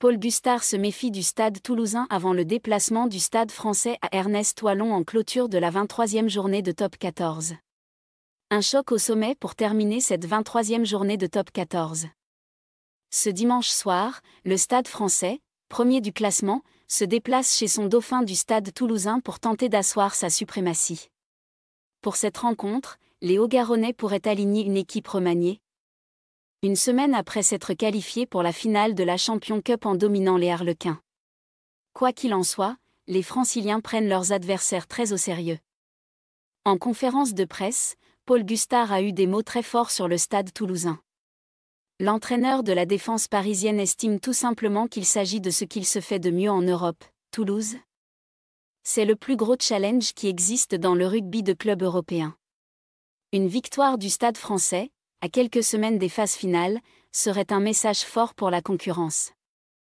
Paul Gustard se méfie du stade toulousain avant le déplacement du stade français à Ernest Toilon en clôture de la 23e journée de top 14. Un choc au sommet pour terminer cette 23e journée de top 14. Ce dimanche soir, le stade français, premier du classement, se déplace chez son dauphin du stade toulousain pour tenter d'asseoir sa suprématie. Pour cette rencontre, les Hauts-Garonnais pourraient aligner une équipe remaniée, une semaine après s'être qualifié pour la finale de la Champion Cup en dominant les Harlequins. Quoi qu'il en soit, les Franciliens prennent leurs adversaires très au sérieux. En conférence de presse, Paul Gustard a eu des mots très forts sur le stade toulousain. L'entraîneur de la défense parisienne estime tout simplement qu'il s'agit de ce qu'il se fait de mieux en Europe, Toulouse. C'est le plus gros challenge qui existe dans le rugby de club européen. Une victoire du stade français, à quelques semaines des phases finales, serait un message fort pour la concurrence.